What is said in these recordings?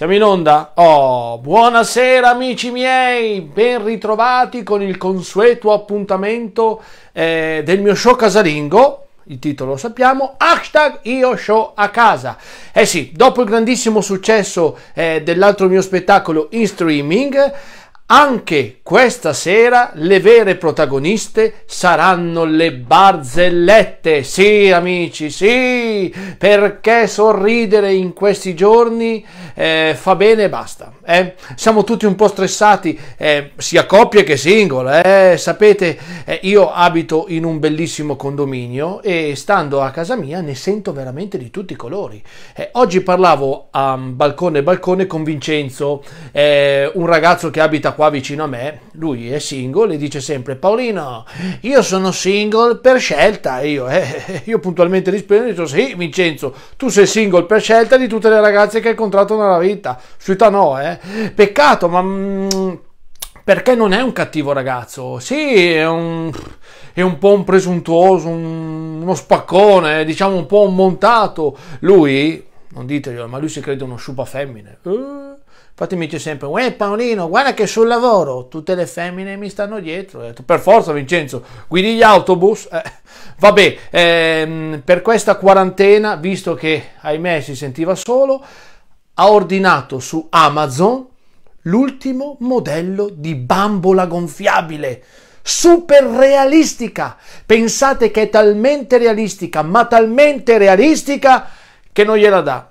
Siamo in onda? Oh, buonasera amici miei, ben ritrovati con il consueto appuntamento eh, del mio show casalingo. Il titolo lo sappiamo, hashtag io show a casa. Eh sì, dopo il grandissimo successo eh, dell'altro mio spettacolo in streaming, anche questa sera le vere protagoniste saranno le barzellette. Sì, amici, sì, perché sorridere in questi giorni eh, fa bene e basta. Eh? Siamo tutti un po' stressati, eh, sia coppie che singole. Eh. Sapete, eh, io abito in un bellissimo condominio e stando a casa mia ne sento veramente di tutti i colori. Eh, oggi parlavo a balcone balcone con Vincenzo, eh, un ragazzo che abita qua vicino a me, lui è single e dice sempre Paolino, io sono single per scelta. E io, eh, eh, eh io puntualmente rispondo e dico sì Vincenzo, tu sei single per scelta di tutte le ragazze che hai incontrato nella vita. Suita no, eh. Peccato, ma... Mm, perché non è un cattivo ragazzo, sì, è un, è un po' un presuntuoso, un, uno spaccone, diciamo un po' un montato. Lui, non diteglielo, ma lui si crede uno sciupa femmine. Uh eh. Infatti mi dice sempre, uè Paolino, guarda che sul lavoro tutte le femmine mi stanno dietro. Detto, per forza Vincenzo, guidi gli autobus. Eh, vabbè, ehm, per questa quarantena, visto che ahimè si sentiva solo, ha ordinato su Amazon l'ultimo modello di bambola gonfiabile. Super realistica. Pensate che è talmente realistica, ma talmente realistica che non gliela dà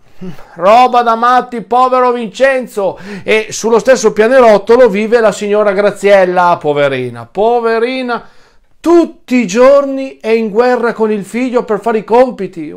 roba da matti, povero Vincenzo. E sullo stesso pianerottolo vive la signora Graziella, poverina, poverina. Tutti i giorni è in guerra con il figlio per fare i compiti. È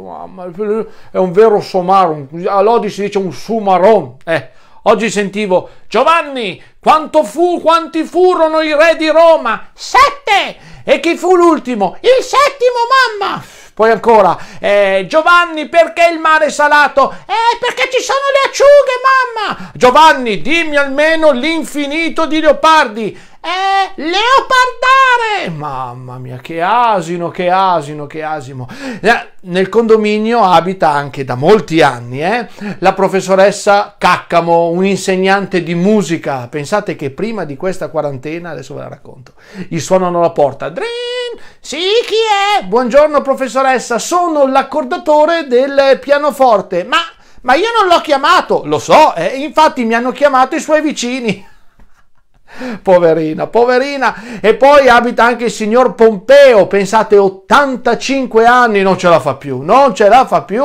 un vero somaro. All'Odi si dice un sumaron. Eh, oggi sentivo Giovanni, quanto fu, quanti furono i re di Roma? Sette! E chi fu l'ultimo? Il settimo, mamma! Poi ancora, eh, Giovanni, perché il mare è salato? Eh, perché ci sono le acciughe, mamma! Giovanni, dimmi almeno l'infinito di leopardi è leopardare! Mamma mia, che asino, che asino, che asino. Eh, nel condominio abita anche da molti anni eh, la professoressa Caccamo, un'insegnante di musica. Pensate che prima di questa quarantena, adesso ve la racconto, gli suonano la porta. Drin! Sì, chi è? Buongiorno professoressa, sono l'accordatore del pianoforte. Ma... Ma io non l'ho chiamato, lo so, eh, infatti mi hanno chiamato i suoi vicini. poverina, poverina. E poi abita anche il signor Pompeo, pensate 85 anni, non ce la fa più, non ce la fa più,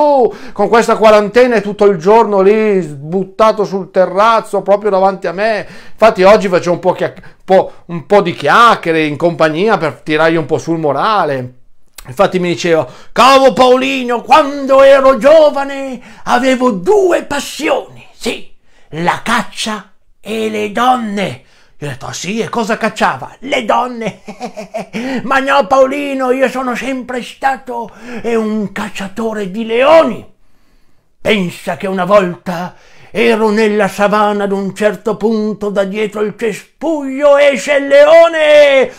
con questa quarantena e tutto il giorno lì buttato sul terrazzo proprio davanti a me. Infatti oggi faccio un po', chiac- po', un po di chiacchiere in compagnia per tirargli un po' sul morale. Infatti mi diceva, cavo Paolino, quando ero giovane avevo due passioni, sì, la caccia e le donne. Io ho detto, ah, sì, e cosa cacciava? Le donne! Ma no, Paolino, io sono sempre stato eh, un cacciatore di leoni! Pensa che una volta ero nella savana ad un certo punto da dietro il cespuglio esce il leone!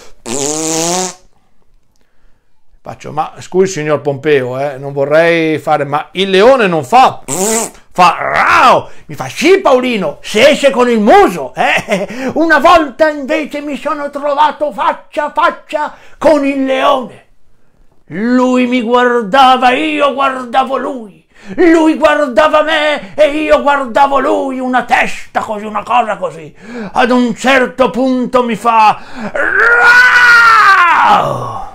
Faccio, ma scusi signor Pompeo, eh, non vorrei fare, ma il leone non fa fa rao, mi fa sì Paolino, se esce con il muso, eh? Una volta invece mi sono trovato faccia a faccia con il leone. Lui mi guardava, io guardavo lui. Lui guardava me e io guardavo lui, una testa così, una cosa così. Ad un certo punto mi fa... Rao!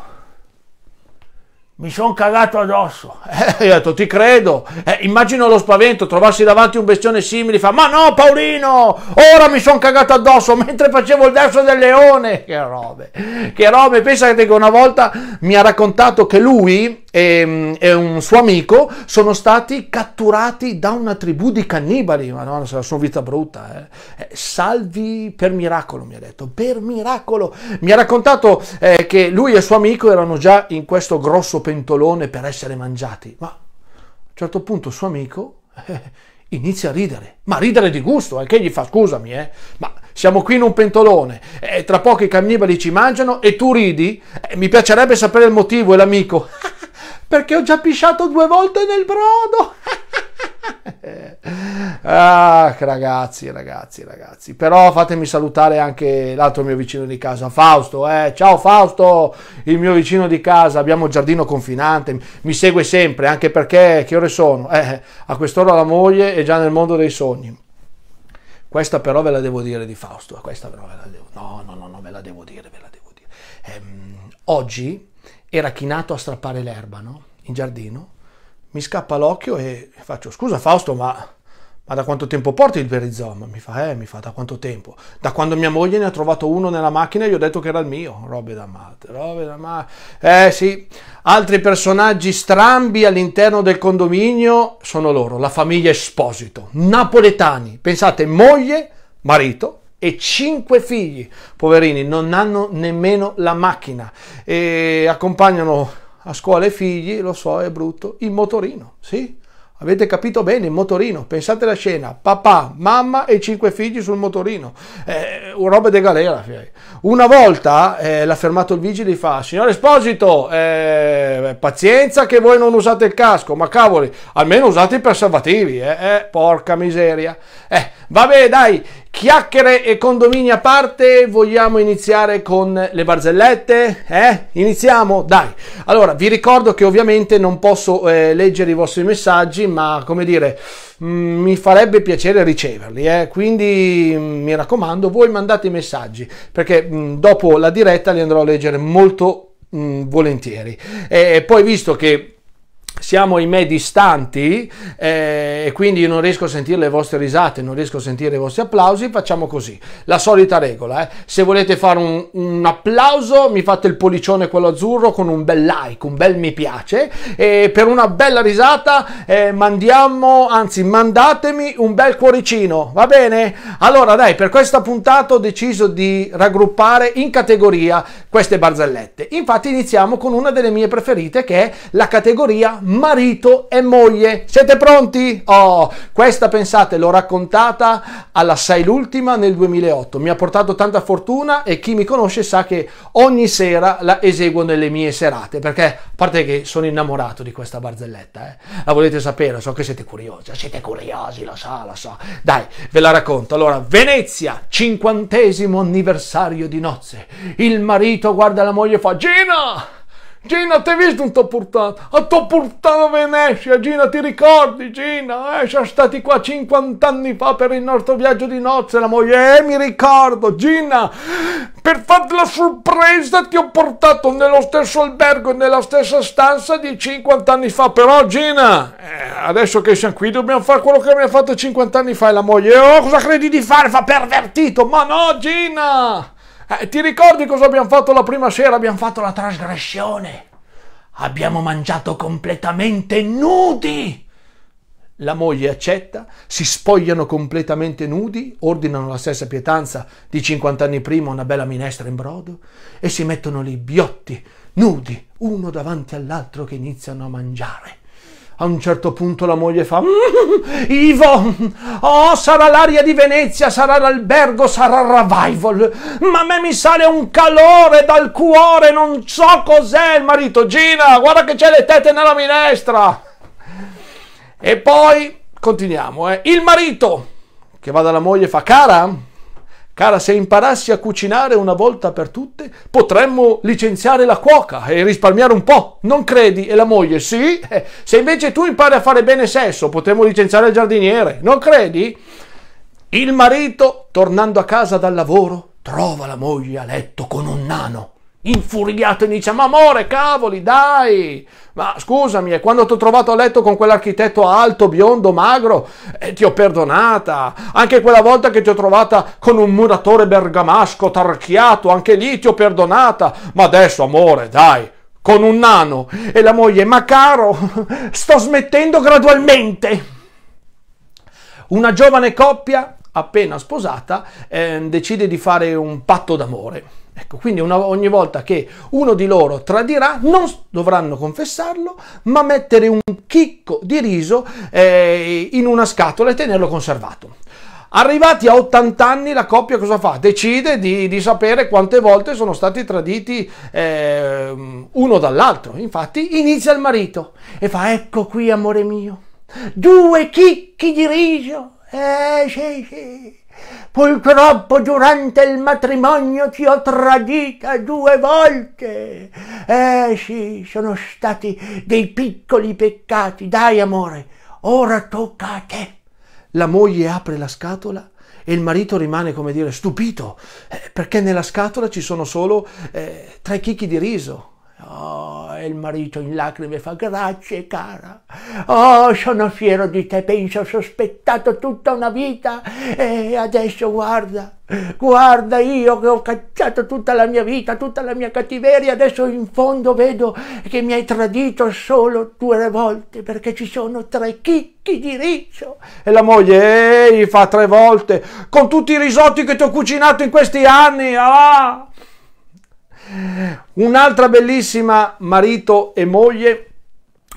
mi sono cagato addosso. Eh, io ho detto, ti credo. Eh, immagino lo spavento, trovarsi davanti un bestione simile, fa, ma no Paolino, ora mi sono cagato addosso mentre facevo il verso del leone. Che robe, che robe. Pensate che una volta mi ha raccontato che lui e, ehm, e, un suo amico sono stati catturati da una tribù di cannibali, ma no, la sua vita brutta, eh. eh salvi per miracolo, mi ha detto, per miracolo. Mi ha raccontato eh, che lui e suo amico erano già in questo grosso pentolone per essere mangiati, ma a un certo punto suo amico... Eh, inizia a ridere, ma ridere di gusto, anche eh, gli fa scusami, eh, ma siamo qui in un pentolone, eh, tra poco i cannibali ci mangiano e tu ridi, eh, mi piacerebbe sapere il motivo e l'amico. perché ho già pisciato due volte nel brodo. ah, ragazzi, ragazzi, ragazzi. Però fatemi salutare anche l'altro mio vicino di casa, Fausto. Eh. Ciao Fausto, il mio vicino di casa. Abbiamo giardino confinante, mi segue sempre, anche perché che ore sono? Eh, a quest'ora la moglie è già nel mondo dei sogni. Questa però ve la devo dire di Fausto. Questa però ve la devo... No, no, no, no ve la devo dire, ve la devo dire. Ehm, oggi era chinato a strappare l'erba no? in giardino, mi scappa l'occhio e faccio scusa Fausto ma, ma da quanto tempo porti il perizoma? Mi fa eh mi fa da quanto tempo? Da quando mia moglie ne ha trovato uno nella macchina e gli ho detto che era il mio, robe da mate, robe da mate. Eh sì, altri personaggi strambi all'interno del condominio sono loro, la famiglia Esposito, napoletani, pensate moglie, marito, e cinque figli, poverini, non hanno nemmeno la macchina e accompagnano a scuola i figli, lo so è brutto, il motorino, sì? Avete capito bene, il motorino. Pensate alla scena, papà, mamma e cinque figli sul motorino. Eh, roba de galera. Una volta eh, l'ha fermato il vigile e fa, signor Esposito, eh, pazienza che voi non usate il casco, ma cavoli, almeno usate i preservativi. Eh, eh porca miseria. Eh, vabbè, dai, Chiacchiere e condomini a parte, vogliamo iniziare con le barzellette? Eh? Iniziamo? Dai! Allora, vi ricordo che ovviamente non posso eh, leggere i vostri messaggi, ma come dire, mh, mm, mi farebbe piacere riceverli, eh? quindi mh, mm, mi raccomando, voi mandate i messaggi, perché mh, mm, dopo la diretta li andrò a leggere molto volentieri. E poi visto che siamo me distanti eh, e quindi io non riesco a sentire le vostre risate, non riesco a sentire i vostri applausi, facciamo così, la solita regola, eh. se volete fare un, un, applauso mi fate il pollicione quello azzurro con un bel like, un bel mi piace e per una bella risata eh, mandiamo, anzi mandatemi un bel cuoricino, va bene? Allora dai, per questa puntata ho deciso di raggruppare in categoria queste barzellette, infatti iniziamo con una delle mie preferite che è la categoria marito e moglie. Siete pronti? Oh, questa pensate, l'ho raccontata alla Sai l'ultima nel 2008. Mi ha portato tanta fortuna e chi mi conosce sa che ogni sera la eseguo nelle mie serate, perché a parte che sono innamorato di questa barzelletta, eh. la volete sapere, so che siete curiosi, siete curiosi, lo so, lo so. Dai, ve la racconto. Allora, Venezia, cinquantesimo anniversario di nozze. Il marito guarda la moglie e fa Gina! Gina, ti hai visto un t'ho portato? A t'ho portato Venezia, Gina, ti ricordi, Gina? Eh, siamo stati qua 50 anni fa per il nostro viaggio di nozze, la moglie, eh, mi ricordo, Gina, per farti la sorpresa ti ho portato nello stesso albergo e nella stessa stanza di 50 anni fa, però Gina, eh, adesso che siamo qui dobbiamo fare quello che mi ha fatto 50 anni fa e la moglie, oh, cosa credi di fare? Fa pervertito, ma no, Gina! Eh, ti ricordi cosa abbiamo fatto la prima sera? Abbiamo fatto la trasgressione. Abbiamo mangiato completamente nudi. La moglie accetta, si spogliano completamente nudi, ordinano la stessa pietanza di 50 anni prima, una bella minestra in brodo, e si mettono lì biotti, nudi, uno davanti all'altro che iniziano a mangiare. A un certo punto la moglie fa: mm, Ivo, oh, sarà l'aria di Venezia, sarà l'albergo, sarà il revival. Ma a me mi sale un calore dal cuore, non so cos'è. Il marito, Gina, guarda che c'è le tette nella minestra. E poi continuiamo. Eh. Il marito che va dalla moglie fa: Cara Cara, se imparassi a cucinare una volta per tutte, potremmo licenziare la cuoca e risparmiare un po'. Non credi? E la moglie? Sì. Eh, se invece tu impari a fare bene sesso, potremmo licenziare il giardiniere. Non credi? Il marito, tornando a casa dal lavoro, trova la moglie a letto con un nano infuriato e dice ma amore cavoli dai ma scusami e quando ti ho trovato a letto con quell'architetto alto biondo magro eh, ti ho perdonata anche quella volta che ti ho trovata con un muratore bergamasco tarchiato anche lì ti ho perdonata ma adesso amore dai con un nano e la moglie ma caro sto smettendo gradualmente una giovane coppia appena sposata eh, decide di fare un patto d'amore Ecco, quindi una, ogni volta che uno di loro tradirà, non dovranno confessarlo, ma mettere un chicco di riso eh, in una scatola e tenerlo conservato. Arrivati a 80 anni la coppia cosa fa? Decide di, di sapere quante volte sono stati traditi eh, uno dall'altro. Infatti inizia il marito e fa ecco qui amore mio, due chicchi di riso. Eh sì sì. Purtroppo durante il matrimonio ti ho tradita due volte. Eh sì, sono stati dei piccoli peccati. Dai, amore, ora tocca a te. La moglie apre la scatola e il marito rimane, come dire, stupito, eh, perché nella scatola ci sono solo eh, tre chicchi di riso. Oh, ah, e il marito in lacrime fa grazie cara, oh sono fiero di te, penso ho sospettato tutta una vita e adesso guarda, guarda io che ho cacciato tutta la mia vita, tutta la mia cattiveria, adesso in fondo vedo che mi hai tradito solo due volte perché ci sono tre chicchi di riccio. E la moglie, ehi, fa tre volte, con tutti i risotti che ti ho cucinato in questi anni, ah! Un'altra bellissima marito e moglie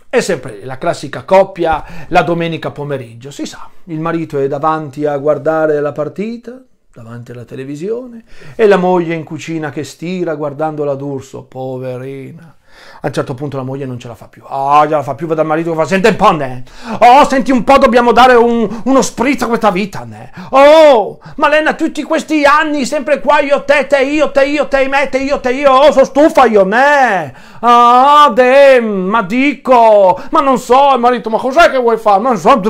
è sempre la classica coppia la domenica pomeriggio, si sa, il marito è davanti a guardare la partita, davanti alla televisione, e la moglie in cucina che stira guardandola d'urso, poverina. A un certo punto la moglie non ce la fa più. Ah, oh, ce la fa più, vede il marito che fa, senti un po', ne. Oh, senti un po', dobbiamo dare un, uno spritz a questa vita, ne. Oh, Malena, tutti questi anni, sempre qua, io, te, te, io, te, io, te, me, te, io, te, io, oh, sono stufa io, ne. Ah, de, ma dico, ma non so, il marito, ma cos'è che vuoi fare? Non so,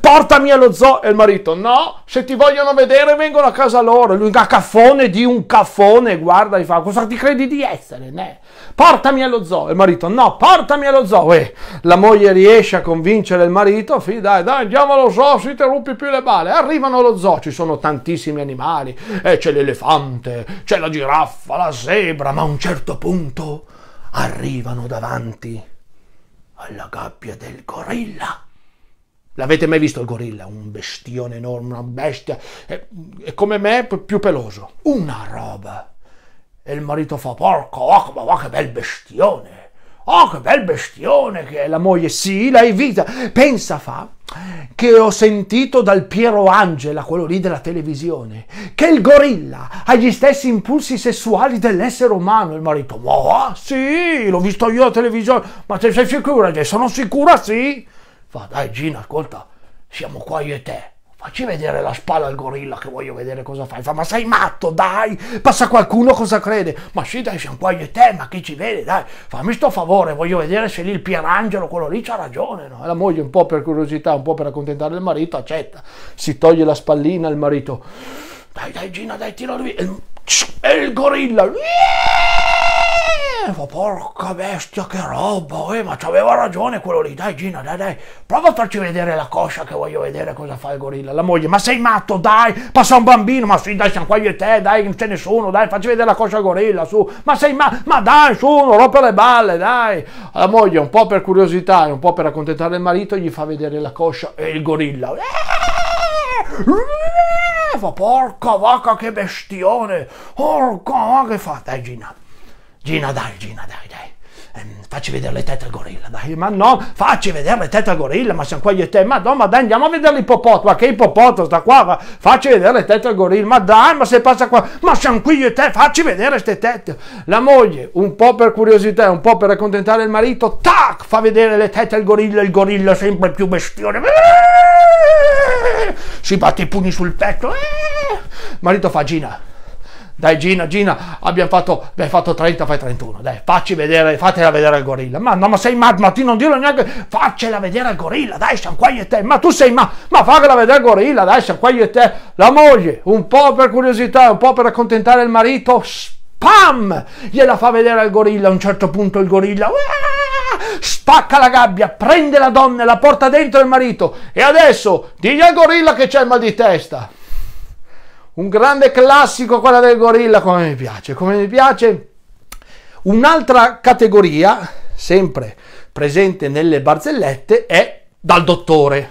portami allo zoo. E il marito, no, se ti vogliono vedere vengono a casa loro. Lui, a caffone di un caffone, guarda, gli fa, cosa ti credi di essere, ne? Portami allo zoo zoo. Il marito, no, portami allo zoo. E la moglie riesce a convincere il marito, fì, dai, dai, andiamo allo zoo, si te rompi più le balle. Arrivano allo zoo, ci sono tantissimi animali, eh, c'è l'elefante, c'è la giraffa, la zebra, ma a un certo punto arrivano davanti alla gabbia del gorilla. L'avete mai visto il gorilla? Un bestione enorme, una bestia, è, eh, è come me, più peloso. Una roba e il marito fa, porco, oh, ma, ma che bel bestione! Oh, che bel bestione che è la moglie! Sì, lei vista! Pensa, fa, che ho sentito dal Piero Angela, quello lì della televisione, che il gorilla ha gli stessi impulsi sessuali dell'essere umano. Il marito, ma sì, l'ho visto io alla televisione, ma sei sicura? Sono sicura, sì! Fa, dai Gina, ascolta, siamo qua io e te Facci vedere la spalla al gorilla che voglio vedere cosa fai. Fa, ma sei matto, dai! Passa qualcuno cosa crede? Ma sì, dai, siamo qua io e te, ma chi ci vede, dai? Fammi sto favore, voglio vedere se lì il Pierangelo, quello lì, c'ha ragione, no? E la moglie, un po' per curiosità, un po' per accontentare il marito, accetta. Si toglie la spallina, il marito... Dai, dai, Gina, dai, tiro via. E il, gorilla... Yeah! dicevo, porca bestia, che roba, eh, ma c'aveva ragione quello lì, dai Gina, dai, dai, prova a farci vedere la coscia che voglio vedere cosa fa il gorilla, la moglie, ma sei matto, dai, passa un bambino, ma sì, dai, siamo qua io e te, dai, non c'è nessuno, dai, facci vedere la coscia al gorilla, su, ma sei matto, ma dai, su, non rompe le balle, dai, la moglie un po' per curiosità e un po' per accontentare il marito gli fa vedere la coscia e il gorilla, eh, eh, fa porca vacca che bestione, porca vacca che fa, dai Gina. Gina, dai, Gina, dai, dai. Ehm, facci vedere le tette al gorilla, dai. Ma no, facci vedere le tette al gorilla, ma siamo qua io e te. Ma no, ma dai, andiamo a vedere l'ippopotamo. Che ippopotamo sta qua? Ma facci vedere le tette al gorilla. Ma dai, ma se passa qua. Ma siamo qui io e te, facci vedere queste tette. La moglie, un po' per curiosità, un po' per accontentare il marito, tac, fa vedere le tette al gorilla. Il gorilla sempre più bestione. Si batte i pugni sul petto. Eh! Marito fa Gina dai Gina, Gina, abbiamo fatto, beh, fatto 30, fai 31. Dai, facci vedere, fatela vedere al gorilla. Ma no, ma sei mad, ma ti non dirlo neanche. Faccela vedere al gorilla, dai, siamo qua io e te. Ma tu sei ma, ma fagliela vedere al gorilla, dai, siamo qua io e te. La moglie, un po' per curiosità, un po' per accontentare il marito, spam! Gliela fa vedere al gorilla, a un certo punto il gorilla... Uah! spacca la gabbia, prende la donna e la porta dentro il marito. E adesso digli al gorilla che c'è il mal di testa. Un grande classico, quella del gorilla, come mi piace, come mi piace. Un'altra categoria, sempre presente nelle barzellette, è dal dottore.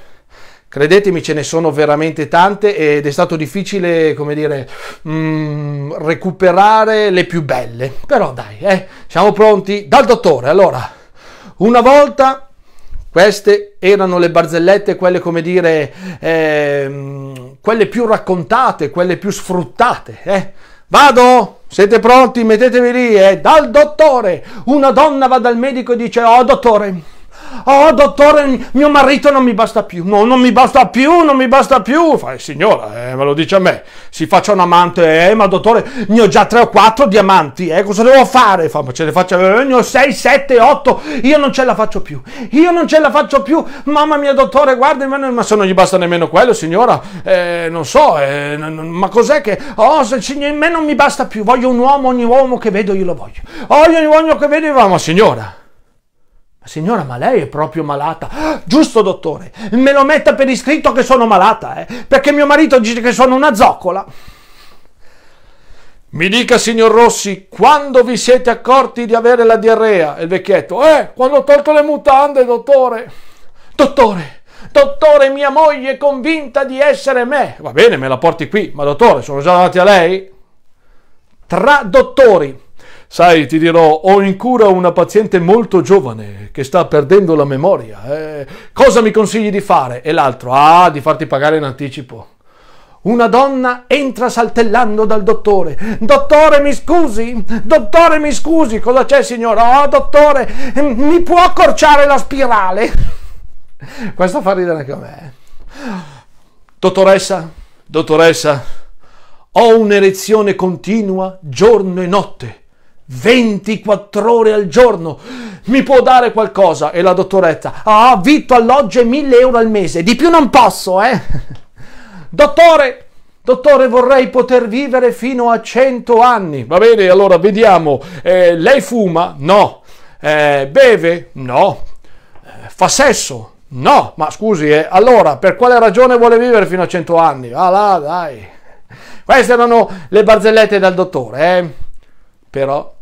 Credetemi, ce ne sono veramente tante ed è stato difficile, come dire, mh, mm, recuperare le più belle. Però dai, eh, siamo pronti? Dal dottore, allora. Una volta queste erano le barzellette, quelle come dire, eh, quelle più raccontate, quelle più sfruttate. Eh. Vado! Siete pronti? Mettetevi lì, eh. Dal dottore! Una donna va dal medico e dice, oh dottore, Oh, dottore, mio marito non mi basta più. No, non mi basta più, non mi basta più. Fai, eh, signora, eh, me lo dice a me. Si faccia un amante, eh, ma dottore, ne ho già tre o quattro diamanti, eh, cosa devo fare? Fa, ma ce ne faccio, eh, ne ho sei, sette, otto. Io non ce la faccio più. Io non ce la faccio più. Mamma mia, dottore, guarda, ma, se non gli basta nemmeno quello, signora, eh, non so, eh, ma cos'è che... Oh, se, a me non mi basta più. Voglio un uomo, ogni uomo che vedo io lo voglio. Oh, ogni uomo che vedo io lo voglio. Ma signora... Signora, ma lei è proprio malata. Ah, giusto, dottore, me lo metta per iscritto che sono malata, eh, perché mio marito dice che sono una zoccola. Mi dica, signor Rossi, quando vi siete accorti di avere la diarrea? Il vecchietto, eh, quando ho tolto le mutande, dottore. Dottore, dottore, mia moglie è convinta di essere me. Va bene, me la porti qui, ma dottore, sono già davanti a lei? Tra dottori Sai, ti dirò, ho in cura una paziente molto giovane che sta perdendo la memoria. Eh, cosa mi consigli di fare? E l'altro, ah, di farti pagare in anticipo. Una donna entra saltellando dal dottore. Dottore, mi scusi? Dottore, mi scusi? Cosa c'è, signora? Oh, dottore, mi può accorciare la spirale? Questo fa ridere anche a me. Eh. Dottoressa, dottoressa, ho un'erezione continua giorno e notte. 24 ore al giorno, mi può dare qualcosa? E la dottoretta, ah, vitto, alloggio e 1000 euro al mese, di più non posso, eh? Dottore, Dottore, vorrei poter vivere fino a 100 anni. Va bene, allora vediamo. Eh, lei fuma? No. Eh, beve? No. Eh, fa sesso? No. Ma scusi, eh, allora per quale ragione vuole vivere fino a 100 anni? Ah là, dai. Queste erano le barzellette del dottore, eh. Però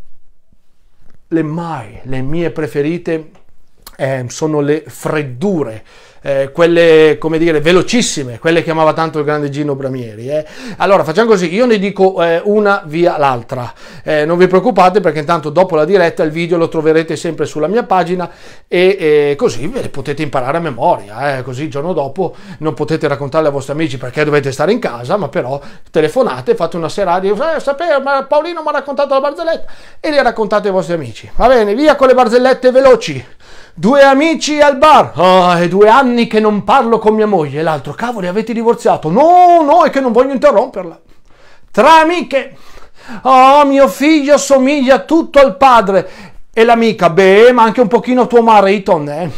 le mai, le mie preferite eh, sono le freddure eh, quelle come dire velocissime, quelle che amava tanto il grande Gino Bramieri. Eh. Allora facciamo così, io ne dico eh, una via l'altra, eh, non vi preoccupate perché intanto dopo la diretta il video lo troverete sempre sulla mia pagina e così ve le potete imparare a memoria, eh. così il giorno dopo non potete raccontarle ai vostri amici perché dovete stare in casa, ma però telefonate, fate una serata, di, eh, sapevo, ma Paolino mi ha raccontato la barzelletta e le raccontate ai vostri amici. Va bene, via con le barzellette veloci. Due amici al bar. Ah, è due anni che non parlo con mia moglie. L'altro, cavoli, avete divorziato? No, no, è che non voglio interromperla. Tre amiche. Oh, mio figlio somiglia tutto al padre. E l'amica, beh, ma anche un pochino a tuo marito, eh.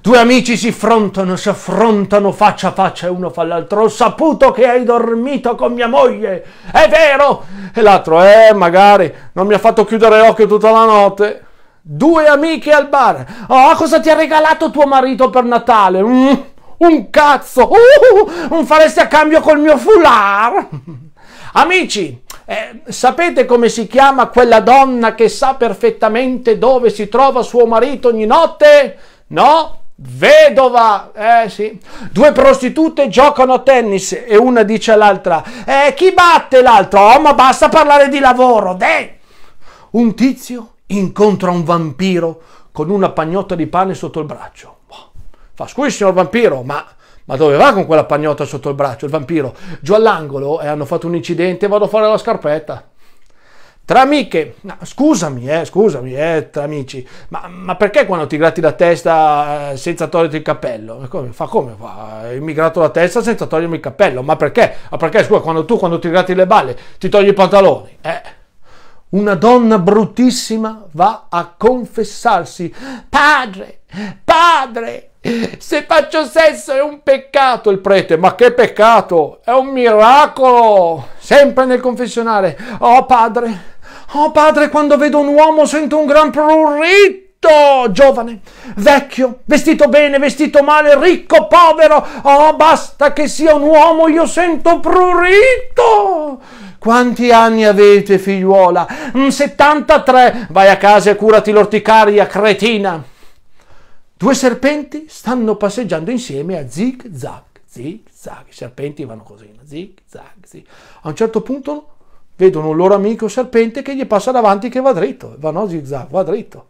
Due amici si affrontano, si affrontano faccia a faccia e uno fa l'altro. Ho saputo che hai dormito con mia moglie. È vero! E l'altro, eh, magari non mi ha fatto chiudere occhio tutta la notte. Due amiche al bar. oh, cosa ti ha regalato tuo marito per Natale? Mm, un cazzo! Uh, un faresti a cambio col mio foulard! Amici, eh, sapete come si chiama quella donna che sa perfettamente dove si trova suo marito ogni notte? No? Vedova, eh sì. Due prostitute giocano a tennis e una dice all'altra: Eh, chi batte l'altro? Oh, ma basta parlare di lavoro, dai! Un tizio incontra un vampiro con una pagnotta di pane sotto il braccio. Boh. Fa squissimo signor vampiro, ma, ma dove va con quella pagnotta sotto il braccio? Il vampiro giù all'angolo e eh, hanno fatto un incidente e vado a fare la scarpetta. Tra amiche, no, scusami, eh, scusami, eh, tra amici, ma, ma, perché quando ti gratti la testa eh, senza toglierti il cappello? Come, fa come? Fa? Mi gratto la testa senza togliermi il cappello, ma perché? Ma perché, scusa, quando tu quando ti gratti le balle ti togli i pantaloni? Eh una donna bruttissima va a confessarsi, padre, padre, se faccio sesso è un peccato il prete, ma che peccato, è un miracolo, sempre nel confessionale, oh padre, oh padre, quando vedo un uomo sento un gran prurito giovane, vecchio, vestito bene, vestito male, ricco, povero. Oh, basta che sia un uomo, io sento prurito. Quanti anni avete, figliuola? 73. Mm, Vai a casa e curati l'orticaria, cretina. Due serpenti stanno passeggiando insieme a zig zag, zig zag. I serpenti vanno così, zig zag, zig. A un certo punto vedono un loro amico serpente che gli passa davanti che va dritto, va no zig zag, va dritto.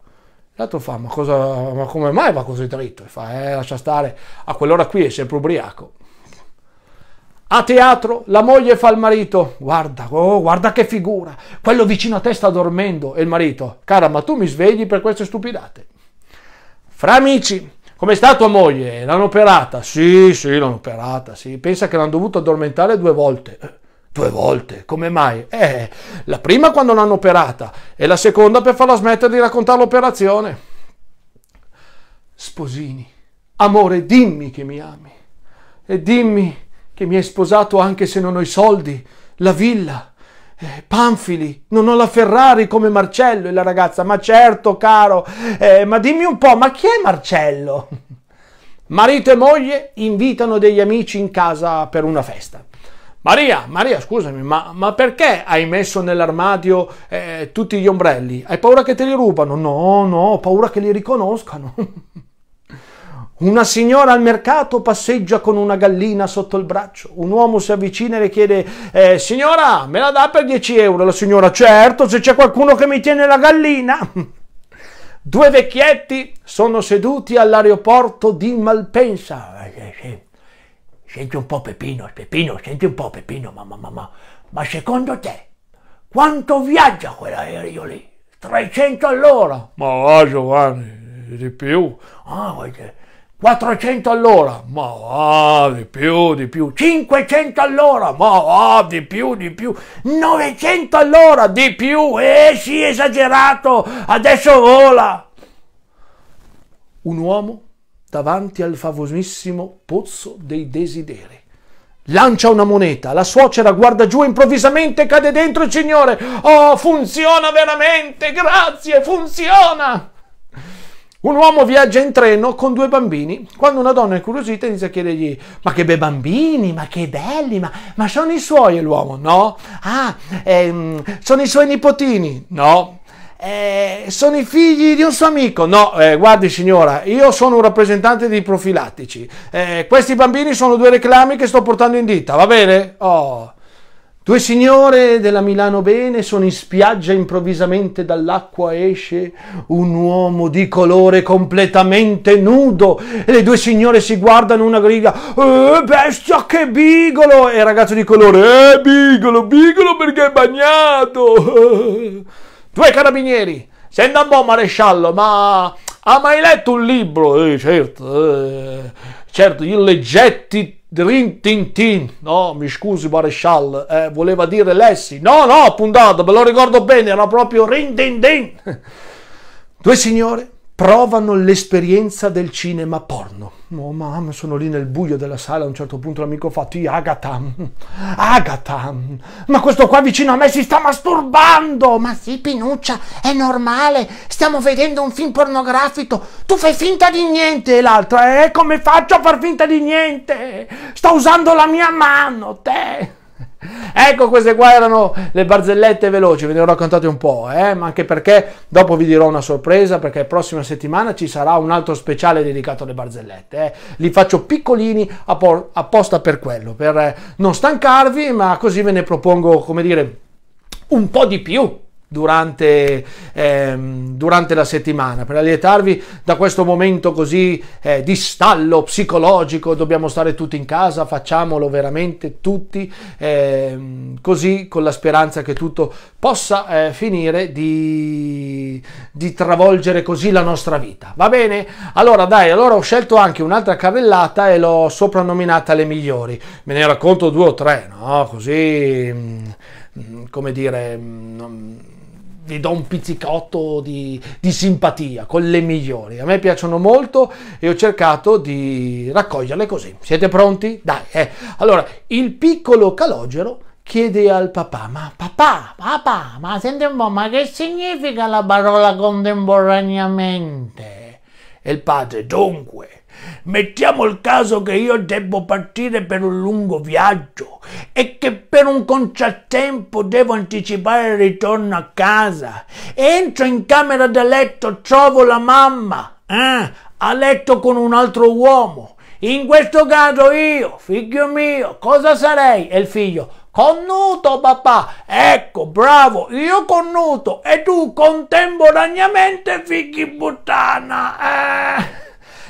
L'altro fa, ma, cosa, ma come mai va così dritto? E fa, eh, lascia stare, a quell'ora qui è sempre ubriaco. A teatro la moglie fa il marito, guarda, oh, guarda che figura, quello vicino a te sta dormendo e il marito, cara ma tu mi svegli per queste stupidate. Fra amici, com'è stata tua moglie? L'hanno operata? Sì, sì, l'hanno operata, sì. Pensa che l'hanno dovuto addormentare due volte. Due volte, come mai? Eh, la prima quando l'hanno operata e la seconda per farla smettere di raccontare l'operazione. Sposini, amore, dimmi che mi ami e dimmi che mi hai sposato anche se non ho i soldi, la villa, eh, Panfili, non ho la Ferrari come Marcello e la ragazza, ma certo caro, eh, ma dimmi un po', ma chi è Marcello? Marito e moglie invitano degli amici in casa per una festa. Maria, Maria, scusami, ma, ma perché hai messo nell'armadio eh, tutti gli ombrelli? Hai paura che te li rubano? No, no, ho paura che li riconoscano. Una signora al mercato passeggia con una gallina sotto il braccio. Un uomo si avvicina e le chiede: eh, Signora, me la dà per 10 euro? La signora, certo, se c'è qualcuno che mi tiene la gallina. Due vecchietti sono seduti all'aeroporto di Malpensa. Senti un po', Pepino, Pepino, senti un po', Pepino, ma, ma, ma, ma secondo te quanto viaggia quell'aereo lì? 300 all'ora? Ma va, Giovanni, di più. Ah, guarda 400 all'ora, ma va di più, di più, 500 all'ora, ma va di più, di più, 900 all'ora, di più, eh sì, esagerato, adesso vola. Un uomo davanti al famosissimo pozzo dei desideri. Lancia una moneta, la suocera guarda giù improvvisamente cade dentro il signore. Oh, funziona veramente, grazie, funziona! Un uomo viaggia in treno con due bambini. Quando una donna è incuriosita inizia a chiedergli: Ma che bei bambini, ma che belli, ma, ma sono i suoi? E l'uomo: No. Ah, ehm, sono i suoi nipotini? No. Eh, sono i figli di un suo amico. No, eh, guardi signora, io sono un rappresentante dei profilattici. Eh, questi bambini sono due reclami che sto portando in ditta, va bene? Oh. Due signore della Milano Bene sono in spiaggia, improvvisamente dall'acqua esce un uomo di colore completamente nudo e le due signore si guardano una grida, eh, bestia che bigolo! E il ragazzo di colore, eh bigolo, bigolo perché è bagnato! Due carabinieri, senta un po' maresciallo, ma ha mai letto un libro? Eh certo, eh, certo, io leggetti Drin Tin Tin, no, mi scusi Marescial, eh, voleva dire Lessi. No, no, puntato, me lo ricordo bene, era proprio Rin Tin Tin. Due signore provano l'esperienza del cinema porno. Oh mamma, sono lì nel buio della sala, a un certo punto l'amico fa, ti Agata, Agata, ma questo qua vicino a me si sta masturbando! Ma sì, Pinuccia, è normale, stiamo vedendo un film pornografico, tu fai finta di niente! E l'altro, eh, come faccio a far finta di niente? Sta usando la mia mano, te! Ecco, queste qua erano le barzellette veloci, ve ne ho raccontate un po', eh? ma anche perché dopo vi dirò una sorpresa, perché la prossima settimana ci sarà un altro speciale dedicato alle barzellette. Eh? Li faccio piccolini apposta per quello, per non stancarvi, ma così ve ne propongo, come dire, un po' di più durante, ehm, durante la settimana, per allietarvi da questo momento così eh, di stallo psicologico, dobbiamo stare tutti in casa, facciamolo veramente tutti, ehm, così con la speranza che tutto possa eh, finire di, di travolgere così la nostra vita. Va bene? Allora dai, allora ho scelto anche un'altra carrellata e l'ho soprannominata le migliori. Me ne racconto due o tre, no? Così, mm, mm, come dire... Mm, non vi do un pizzicotto di, di, simpatia con le migliori. A me piacciono molto e ho cercato di raccoglierle così. Siete pronti? Dai, eh. Allora, il piccolo calogero chiede al papà, ma papà, papà, ma senti un po', ma che significa la parola contemporaneamente? E il padre, dunque, Mettiamo il caso che io debbo partire per un lungo viaggio e che per un contrattempo devo anticipare il ritorno a casa. Entro in camera da letto, trovo la mamma eh, a letto con un altro uomo. In questo caso io, figlio mio, cosa sarei? E il figlio, connuto papà. Ecco, bravo, io connuto e tu contemporaneamente figli puttana. Eh.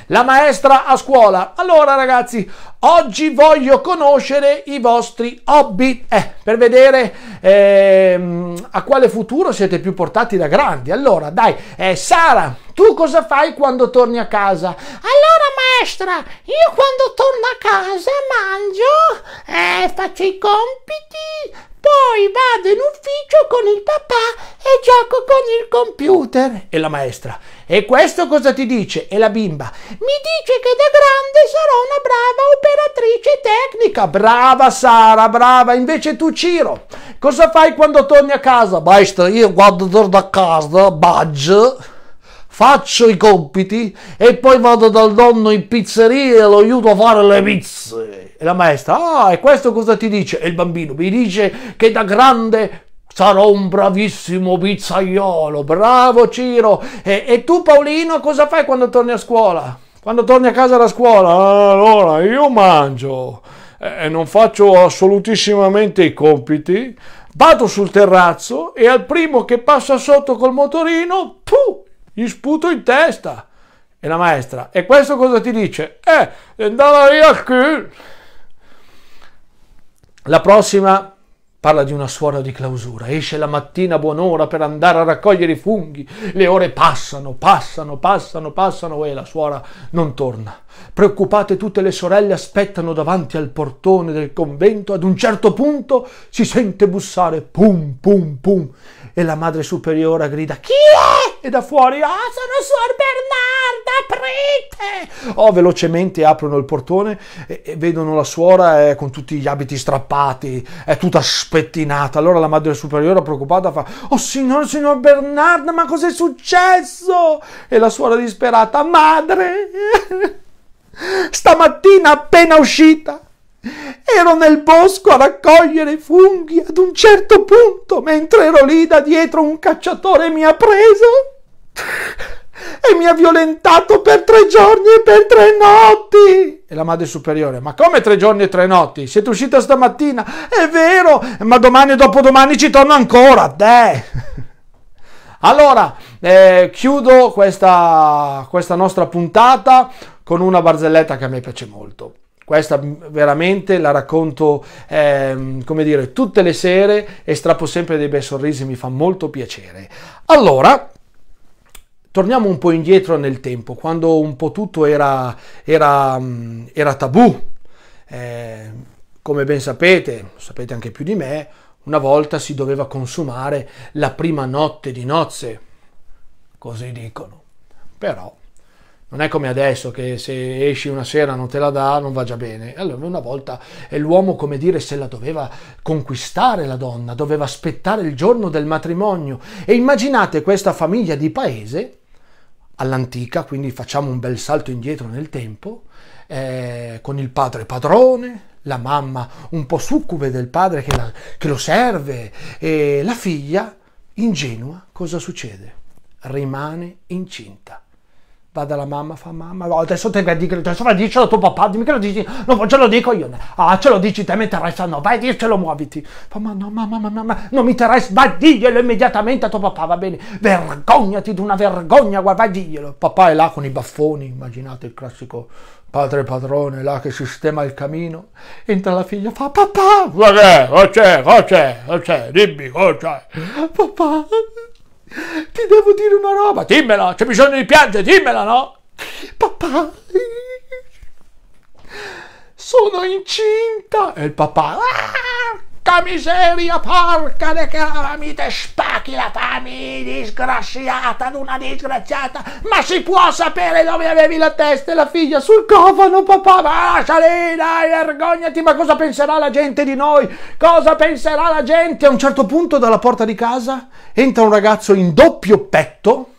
La maestra a scuola. Allora ragazzi, Oggi voglio conoscere i vostri hobby eh, per vedere eh, a quale futuro siete più portati da grandi. Allora, dai, eh, Sara, tu cosa fai quando torni a casa? Allora, maestra, io quando torno a casa mangio, eh, faccio i compiti, poi vado in ufficio con il papà e gioco con il computer. E la maestra, e questo cosa ti dice? E la bimba, mi dice che da grande sarò una brava operatrice operatrice tecnica. Brava Sara, brava. Invece tu, Ciro, cosa fai quando torni a casa? Basta, io quando torno a casa, badge, faccio i compiti e poi vado dal nonno in pizzeria e lo aiuto a fare le pizze. E la maestra, ah, e questo cosa ti dice? E il bambino mi dice che da grande sarò un bravissimo pizzaiolo. Bravo Ciro. E, e tu, Paolino, cosa fai quando torni a scuola? Quando torni a casa da scuola, allora io mangio e non faccio assolutissimamente i compiti, vado sul terrazzo e al primo che passa sotto col motorino, puh, gli sputo in testa. E la maestra, e questo cosa ti dice? Eh, andava via qui. La prossima Parla di una suora di clausura, esce la mattina a buon'ora per andare a raccogliere i funghi, le ore passano, passano, passano, passano e la suora non torna. Preoccupate tutte le sorelle aspettano davanti al portone del convento, ad un certo punto si sente bussare pum pum pum e la madre superiora grida Chi è? e da fuori, ah, sono Suor Bernarda, aprite! Oh, velocemente aprono il portone e, e vedono la suora eh, con tutti gli abiti strappati, è tutta spettinata. Allora la madre superiore preoccupata fa, oh signor, signor Bernarda, ma cos'è successo? E la suora disperata, madre, stamattina appena uscita. Ero nel bosco a raccogliere funghi ad un certo punto, mentre ero lì da dietro un cacciatore mi ha preso e mi ha violentato per tre giorni e per tre notti. E la madre superiore, ma come tre giorni e tre notti? Siete uscita stamattina? È vero, ma domani e dopodomani ci torno ancora, te. Allora, eh, chiudo questa, questa nostra puntata con una barzelletta che a me piace molto. Questa mm, veramente la racconto, eh, come dire, tutte le sere e strappo sempre dei bei sorrisi, mi fa molto piacere. Allora, torniamo un po' indietro nel tempo, quando un po' tutto era, era, mm, era tabù. Eh, come ben sapete, lo sapete anche più di me, una volta si doveva consumare la prima notte di nozze, così dicono. Però non è come adesso che se esci una sera non te la dà, non va già bene. Allora una volta l'uomo, come dire, se la doveva conquistare la donna, doveva aspettare il giorno del matrimonio. E immaginate questa famiglia di paese all'antica, quindi facciamo un bel salto indietro nel tempo, eh, con il padre padrone, la mamma un po' succube del padre che, la, che lo serve, e la figlia ingenua, cosa succede? Rimane incinta va dalla mamma, fa mamma, oh, adesso te dico, adesso vai, a dircelo a tuo papà, dimmi che lo dici, no, ce lo dico io, ah, ce lo dici te, mi interessa, no, vai, a dircelo, muoviti, fa ma no, mamma, mamma, mamma, non mi interessa, vai, dirglielo immediatamente a tuo papà, va bene, vergognati di una vergogna, guarda, vai, dirglielo, papà è là con i baffoni, immaginate il classico padre padrone là che sistema il camino, entra la figlia, fa papà, cos'è, cos'è, cos'è, dimmi, cos'è, papà, ti devo dire una roba, dimmela, c'è bisogno di piangere, dimmela, no? Papà, sono incinta! E il papà, ah, Porca miseria, porca de calamite, spacchi la fame, disgraziata, una disgraziata. Ma si può sapere dove avevi la testa e la figlia? Sul cofano, papà, va, sali, dai, vergognati, ma cosa penserà la gente di noi? Cosa penserà la gente? A un certo punto dalla porta di casa entra un ragazzo in doppio petto,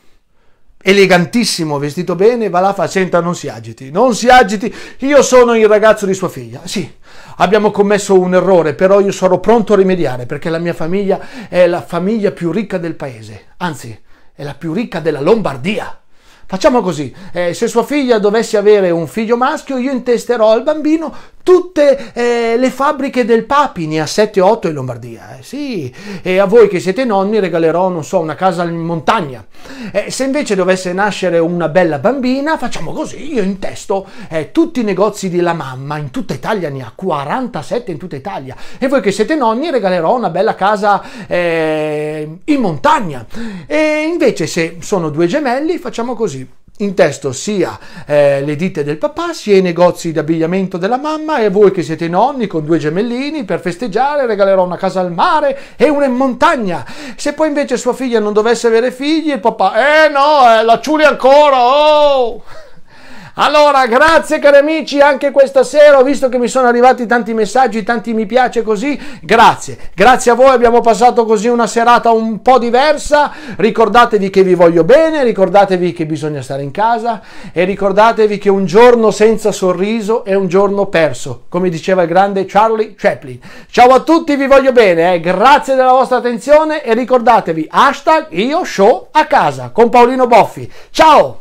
elegantissimo, vestito bene, va là, fa, senta, non si agiti, non si agiti, io sono il ragazzo di sua figlia. Sì, abbiamo commesso un errore, però io sarò pronto a rimediare, perché la mia famiglia è la famiglia più ricca del paese, anzi, è la più ricca della Lombardia. Facciamo così, eh, se sua figlia dovesse avere un figlio maschio, io intesterò al bambino tutte eh, le fabbriche del Papi, ne ha 7 o 8 in Lombardia, eh, sì, e a voi che siete nonni regalerò, non so, una casa in montagna. Eh, se invece dovesse nascere una bella bambina, facciamo così, io intesto eh, tutti i negozi della mamma, in tutta Italia ne ha 47 in tutta Italia, e voi che siete nonni regalerò una bella casa eh, in montagna. E invece se sono due gemelli, facciamo così in testo sia eh, le ditte del papà, sia i negozi di abbigliamento della mamma e voi che siete nonni con due gemellini per festeggiare regalerò una casa al mare e una in montagna. Se poi invece sua figlia non dovesse avere figli, il papà, eh no, eh, la ciuli ancora, oh! Allora, grazie cari amici, anche questa sera ho visto che mi sono arrivati tanti messaggi, tanti mi piace così. Grazie, grazie a voi, abbiamo passato così una serata un po' diversa. Ricordatevi che vi voglio bene, ricordatevi che bisogna stare in casa e ricordatevi che un giorno senza sorriso è un giorno perso, come diceva il grande Charlie Chaplin. Ciao a tutti, vi voglio bene, eh. grazie della vostra attenzione e ricordatevi hashtag io show a casa con Paolino Boffi. Ciao!